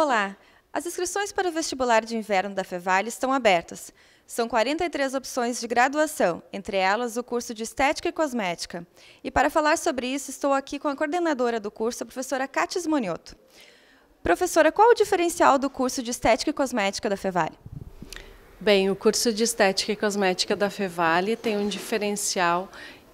Olá! As inscrições para o vestibular de inverno da Fevale estão abertas. São 43 opções de graduação, entre elas o curso de Estética e Cosmética. E para falar sobre isso, estou aqui com a coordenadora do curso, a professora Cátia Smonioto. Professora, qual o diferencial do curso de Estética e Cosmética da Fevale? Bem, o curso de Estética e Cosmética da Fevale tem um diferencial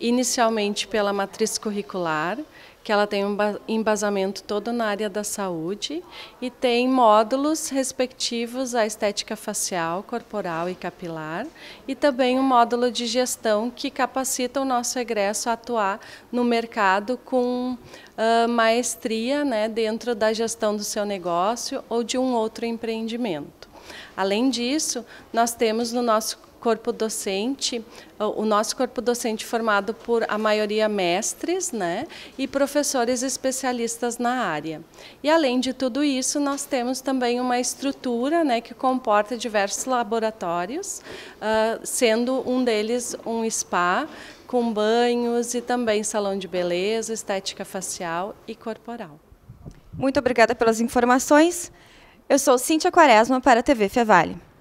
inicialmente pela matriz curricular, que ela tem um embasamento todo na área da saúde e tem módulos respectivos à estética facial, corporal e capilar e também um módulo de gestão que capacita o nosso egresso a atuar no mercado com uh, maestria né, dentro da gestão do seu negócio ou de um outro empreendimento. Além disso, nós temos no nosso corpo docente, o nosso corpo docente formado por a maioria mestres né, e professores especialistas na área. E além de tudo isso, nós temos também uma estrutura né, que comporta diversos laboratórios, uh, sendo um deles um spa com banhos e também salão de beleza, estética facial e corporal. Muito obrigada pelas informações. Eu sou Cíntia Quaresma para a TV Fevale.